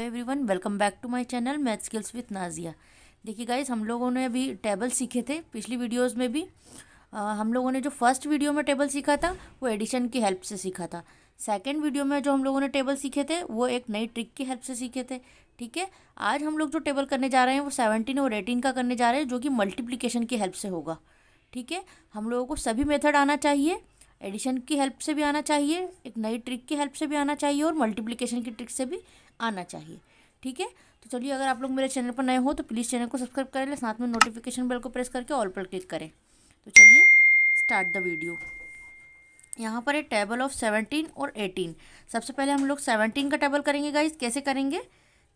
every everyone welcome back to my channel math skills with Nazia देखिए guys हम लोगों ने अभी टेबल सीखे थे पिछली वीडियोज़ में भी आ, हम लोगों ने जो फर्स्ट वीडियो में टेबल सीखा था वो एडिशन की हेल्प से सीखा था सेकेंड वीडियो में जो हम लोगों ने टेबल सीखे थे वो एक नई ट्रिक की हेल्प से सीखे थे ठीक है आज हम लोग जो टेबल करने जा रहे हैं वो सेवनटीन और एटीन का करने जा रहे हैं जो कि मल्टीप्लीकेशन की हेल्प से होगा ठीक है हम लोगों को सभी मेथड आना चाहिए एडिशन की हेल्प से भी आना चाहिए एक नई ट्रिक की हेल्प से भी आना चाहिए और मल्टीप्लिकेशन की ट्रिक से भी आना चाहिए ठीक है तो चलिए अगर आप लोग मेरे चैनल पर नए हो तो प्लीज़ चैनल को सब्सक्राइब कर लें साथ में नोटिफिकेशन बेल को प्रेस करके ऑल पर क्लिक करें तो चलिए स्टार्ट द वीडियो यहाँ पर है टेबल ऑफ सेवनटीन और एटीन सबसे पहले हम लोग सेवनटीन का टेबल करेंगे गाइज कैसे करेंगे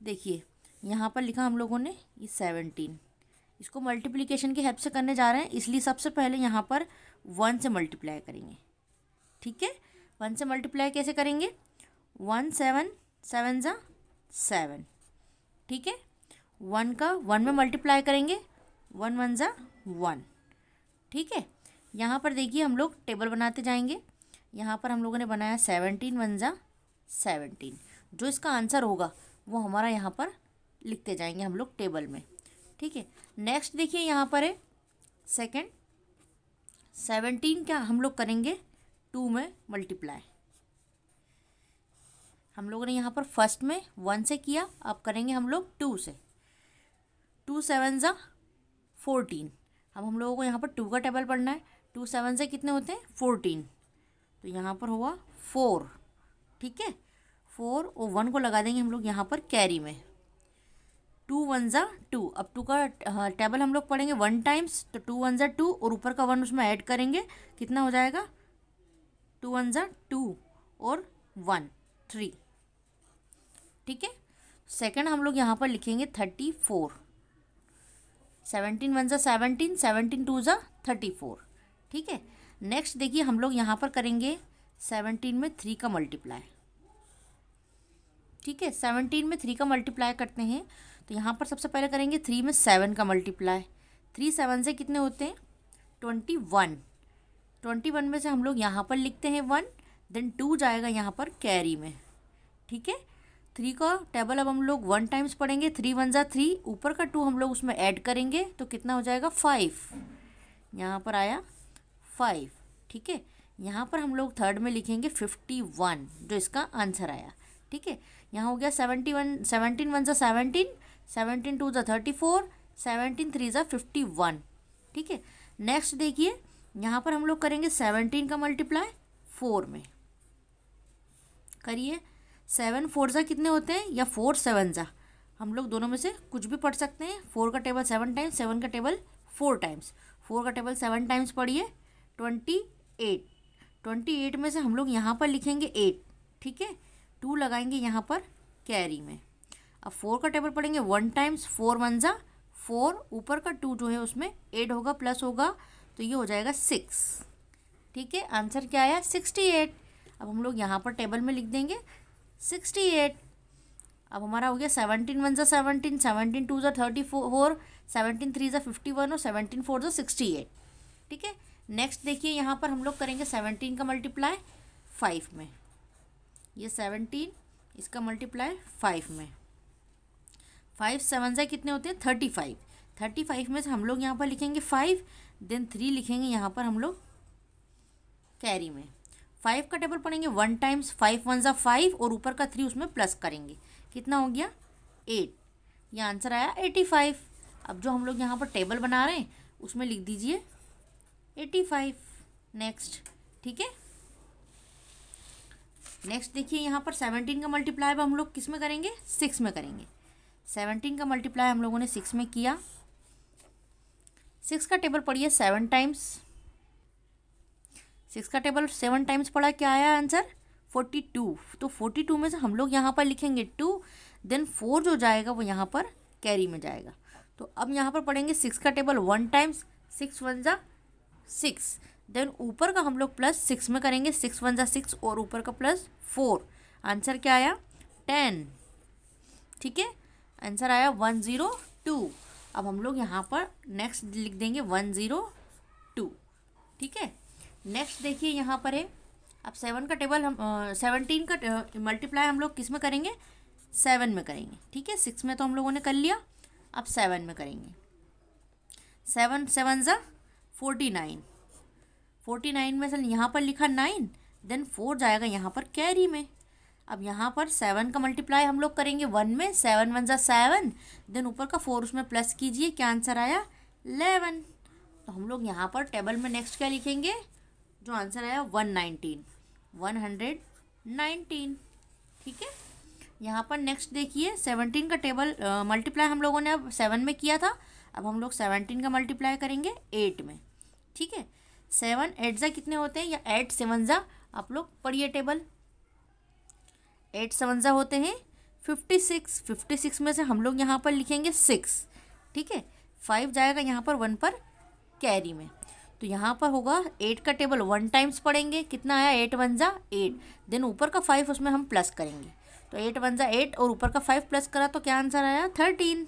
देखिए यहाँ पर लिखा हम लोगों ने ये सेवनटीन इसको मल्टीप्लिकेशन की हेल्प से करने जा रहे हैं इसलिए सबसे पहले यहाँ पर वन से मल्टीप्लाई करेंगे ठीक है वन से मल्टीप्लाई कैसे करेंगे वन सेवन सेवन ज़ा सेवन ठीक है वन का वन में मल्टीप्लाई करेंगे वन वन ज़ा वन ठीक है यहाँ पर देखिए हम लोग टेबल बनाते जाएंगे यहाँ पर हम लोगों ने बनाया सेवनटीन वन ज़ा सेवनटीन जो इसका आंसर होगा वो हमारा यहाँ पर लिखते जाएंगे हम लोग टेबल में ठीक है नेक्स्ट देखिए यहाँ पर है सेकेंड सेवनटीन क्या हम लोग करेंगे टू में मल्टीप्लाई हम लोग ने यहाँ पर फर्स्ट में वन से किया अब करेंगे हम लोग टू से टू सेवन ज़ा फोर्टीन अब हम लोगों को यहाँ पर टू का टेबल पढ़ना है टू सेवन से कितने होते हैं फोर्टीन तो यहाँ पर हुआ फोर ठीक है फोर और वन को लगा देंगे हम लोग यहाँ पर कैरी में टू वन ज़ा टू अब टू का टेबल हाँ, हम लोग पढ़ेंगे वन टाइम्स तो टू वन ज़ा टू और ऊपर का वन उसमें ऐड करेंगे कितना हो जाएगा टू वन ज़ा टू और वन थ्री ठीक है सेकंड हम लोग यहाँ पर लिखेंगे थर्टी फोर सेवनटीन वन ज़ा सेवनटीन सेवनटीन टू ज़ा थर्टी फोर ठीक है नेक्स्ट देखिए हम लोग यहाँ पर करेंगे सेवनटीन में थ्री का मल्टीप्लाई ठीक है सेवनटीन में थ्री का मल्टीप्लाई करते हैं तो यहाँ पर सबसे पहले करेंगे थ्री में सेवन का मल्टीप्लाई थ्री सेवन से कितने होते हैं ट्वेंटी वन ट्वेंटी वन में से हम लोग यहाँ पर लिखते हैं वन देन टू जाएगा यहाँ पर कैरी में ठीक है थ्री का टेबल अब हम लोग वन टाइम्स पढ़ेंगे थ्री वन ज़ा थ्री ऊपर का टू हम लोग उसमें ऐड करेंगे तो कितना हो जाएगा फाइव यहाँ पर आया फाइव ठीक है यहाँ पर हम लोग थर्ड में लिखेंगे फिफ्टी वन जो इसका आंसर आया ठीक है यहाँ हो गया सेवेंटी वन सेवनटीन वन ज़ा सेवनटीन सेवनटीन टू ज़ा थर्टी फोर सेवनटीन थ्री ज़ा फिफ्टी वन ठीक है नेक्स्ट देखिए यहाँ पर हम लोग करेंगे सेवनटीन का मल्टीप्लाई फोर में करिए सेवन फोर ज़ा कितने होते हैं या फोर सेवन ज़ा हम लोग दोनों में से कुछ भी पढ़ सकते हैं फोर का टेबल सेवन टाइम्स सेवन का टेबल फोर टाइम्स फोर का टेबल सेवन टाइम्स पढ़िए ट्वेंटी एट ट्वेंटी एट में से हम लोग यहाँ पर लिखेंगे एट ठीक है टू लगाएंगे यहाँ पर कैरी में अब फोर का टेबल पढ़ेंगे वन टाइम्स फोर वन ज़ा फोर ऊपर का टू जो है उसमें एट होगा प्लस होगा तो ये हो जाएगा सिक्स ठीक है आंसर क्या आया सिक्सटी एट अब हम लोग यहाँ पर टेबल में लिख देंगे सिक्सटी एट अब हमारा हो गया सेवनटीन वन ज़ा सेवनटीन सेवनटीन टू जो थर्टी फोर सेवनटीन थ्री जो फिफ्टी वन और सेवनटीन फोर जो सिक्सटी एट ठीक है नेक्स्ट देखिए यहाँ पर हम लोग करेंगे सेवनटीन का मल्टीप्लाई फाइव में ये सेवनटीन इसका मल्टीप्लाई फाइव में फाइव सेवन जै कितने होते हैं थर्टी फाइव थर्टी फाइव में से हम लोग यहाँ पर लिखेंगे फाइव देन थ्री लिखेंगे यहाँ पर हम लोग कैरी में फाइव का टेबल पढ़ेंगे वन टाइम्स फाइव वन ज़ा फाइव और ऊपर का थ्री उसमें प्लस करेंगे कितना हो गया एट ये आंसर आया एटी फाइव अब जो हम लोग यहाँ पर टेबल बना रहे हैं उसमें लिख दीजिए एटी फाइव नेक्स्ट ठीक है नेक्स्ट देखिए यहाँ पर सेवनटीन का मल्टीप्लाई हम लोग किस में करेंगे सिक्स में करेंगे सेवनटीन का मल्टीप्लाई हम लोगों ने सिक्स में किया सिक्स का टेबल पढ़िए सेवन टाइम्स सिक्स का टेबल सेवन टाइम्स पड़ा क्या आया आंसर फोर्टी टू तो फोर्टी टू में से हम लोग यहाँ पर लिखेंगे टू देन फोर जो जाएगा वो यहाँ पर कैरी में जाएगा तो अब यहाँ पर पढ़ेंगे सिक्स का table one times six one ज़ा सिक्स देन ऊपर का हम लोग प्लस सिक्स में करेंगे सिक्स वन ज़ा सिक्स और ऊपर का प्लस फोर आंसर क्या आया टेन ठीक है आंसर आया वन ज़ीरो टू अब हम लोग यहाँ पर नेक्स्ट लिख देंगे वन ज़ीरो टू ठीक है नेक्स्ट देखिए यहाँ पर है अब सेवन का टेबल हम सेवनटीन का मल्टीप्लाई हम लोग किस में करेंगे सेवन में करेंगे ठीक है सिक्स में तो हम लोगों ने कर लिया अब सेवन में करेंगे सेवन सेवन ज़ा फोर्टी नाइन फोर्टी नाइन में सर यहाँ पर लिखा नाइन देन फोर जाएगा यहाँ पर कैरी में अब यहाँ पर सेवन का मल्टीप्लाई हम लोग करेंगे वन में सेवन वन ज़ा सेवन देन ऊपर का फोर उसमें प्लस कीजिए क्या आंसर आया इलेवन तो हम लोग यहाँ पर टेबल में नेक्स्ट क्या लिखेंगे जो तो आंसर आया one nineteen one hundred nineteen ठीक है यहाँ पर नेक्स्ट देखिए सेवनटीन का टेबल मल्टीप्लाई हम लोगों ने अब सेवन में किया था अब हम लोग सेवनटीन का मल्टीप्लाई करेंगे एट में ठीक है सेवन एट ज़ा कितने होते हैं या एट सेवन ज़ा आप लोग पढ़िए टेबल एट सेवन ज़ा होते हैं फिफ्टी सिक्स फिफ्टी सिक्स में से हम लोग यहाँ पर लिखेंगे सिक्स ठीक है फाइव जाएगा यहाँ पर वन पर कैरी में तो यहाँ पर होगा एट का टेबल वन टाइम्स पढ़ेंगे कितना आया एट वन ज़ा एट देन ऊपर का फाइव उसमें हम प्लस करेंगे तो एट वन ज़ा एट और ऊपर का फाइव प्लस करा तो क्या आंसर आया thirteen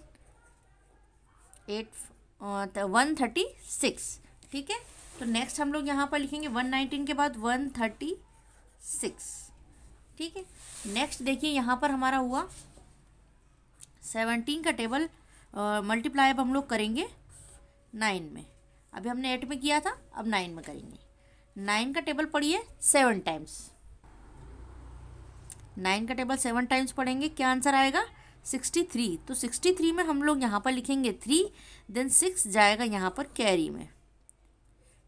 eight one thirty six ठीक है तो नेक्स्ट हम लोग यहाँ पर लिखेंगे वन नाइनटीन के बाद वन थर्टी सिक्स ठीक है नेक्स्ट देखिए यहाँ पर हमारा हुआ सेवनटीन का टेबल मल्टीप्लाई अब हम लोग करेंगे नाइन में अभी हमने एट में किया था अब नाइन में करेंगे नाइन का टेबल पढ़िए सेवन टाइम्स नाइन का टेबल सेवन टाइम्स पढ़ेंगे क्या आंसर आएगा सिक्सटी थ्री तो सिक्सटी थ्री में हम लोग यहाँ पर लिखेंगे थ्री देन सिक्स जाएगा यहाँ पर कैरी में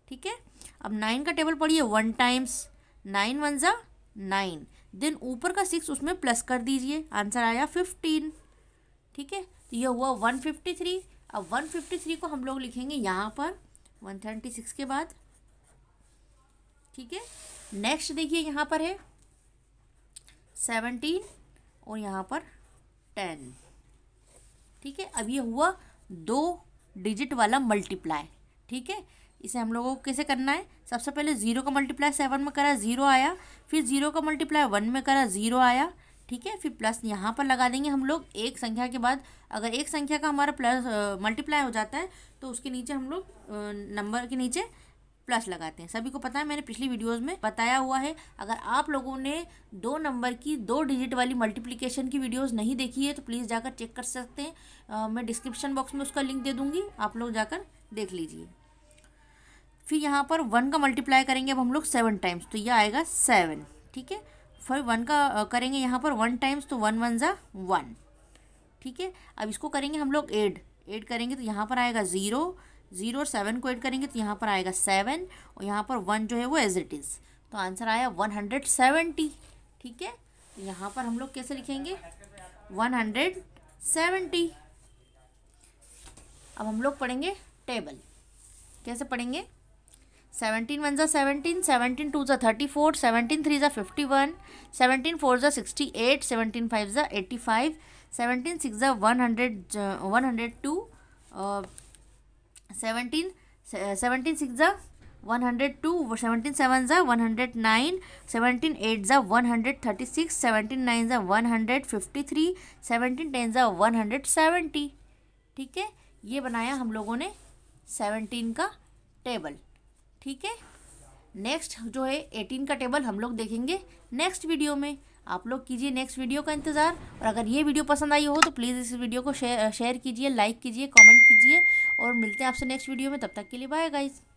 ठीक है अब नाइन का टेबल पढ़िए वन टाइम्स नाइन वन ज़ा नाइन देन ऊपर का सिक्स उसमें प्लस कर दीजिए आंसर आया फिफ्टीन ठीक है तो यह हुआ वन फिफ्टी थ्री अब वन फिफ्टी थ्री को हम लोग लिखेंगे यहाँ पर वन थर्टी सिक्स के बाद ठीक है नेक्स्ट देखिए यहाँ पर है सेवनटीन और यहाँ पर टेन ठीक है अब ये हुआ दो डिजिट वाला मल्टीप्लाई ठीक है इसे हम लोगों को कैसे करना है सबसे पहले ज़ीरो का मल्टीप्लाई सेवन में करा ज़ीरो आया फिर ज़ीरो का मल्टीप्लाई वन में करा ज़ीरो आया ठीक है फिर प्लस यहाँ पर लगा देंगे हम लोग एक संख्या के बाद अगर एक संख्या का हमारा प्लस मल्टीप्लाई हो जाता है तो उसके नीचे हम लोग नंबर के नीचे प्लस लगाते हैं सभी को पता है मैंने पिछली वीडियोस में बताया हुआ है अगर आप लोगों ने दो नंबर की दो डिजिट वाली मल्टीप्लिकेशन की वीडियोस नहीं देखी है तो प्लीज़ जाकर चेक कर सकते हैं आ, मैं डिस्क्रिप्शन बॉक्स में उसका लिंक दे दूँगी आप लोग जाकर देख लीजिए फिर यहाँ पर वन का मल्टीप्लाई करेंगे अब हम लोग सेवन टाइम्स तो यह आएगा सेवन ठीक है फिर वन का करेंगे यहाँ पर वन टाइम्स तो वन वन ज़ा वन ठीक है अब इसको करेंगे हम लोग एड एड करेंगे तो यहाँ पर आएगा ज़ीरो ज़ीरो और सेवन को एड करेंगे तो यहाँ पर आएगा सेवन और यहाँ पर वन जो है वो एज इट इज़ तो आंसर आया वन हंड्रेड सेवेंटी ठीक है तो यहाँ पर हम लोग कैसे लिखेंगे वन हंड्रेड सेवेंटी अब हम लोग पढ़ेंगे टेबल कैसे पढ़ेंगे सेवनटीन वन ज़ा सेवनटीन सेवनटीन टू ज़ा थर्टी फोर सेवनटीन थ्री ज़ा फिफ्टी वन सेवनटीन फोर ज़ा सिक्सटी एट सेवनटीन फाइव ज़ा एट्टी फाइव सेवनटीन सिक्स ज़ा one hundred one hundred two seventeen seventeen six ज़ा one hundred two seventeen seven ज़ा one hundred nine seventeen eight ज़ा one hundred thirty six seventeen nine ज़ा one hundred fifty three seventeen ten ज़ा one hundred seventy ठीक है ये बनाया हम लोगों ने सेवनटीन का टेबल ठीक है नेक्स्ट जो है एटीन का टेबल हम लोग देखेंगे नेक्स्ट वीडियो में आप लोग कीजिए नेक्स्ट वीडियो का इंतज़ार और अगर ये वीडियो पसंद आई हो तो प्लीज़ इस वीडियो को शेयर शेयर कीजिए लाइक कीजिए कमेंट कीजिए और मिलते हैं आपसे नेक्स्ट वीडियो में तब तक के लिए बाय गाइज़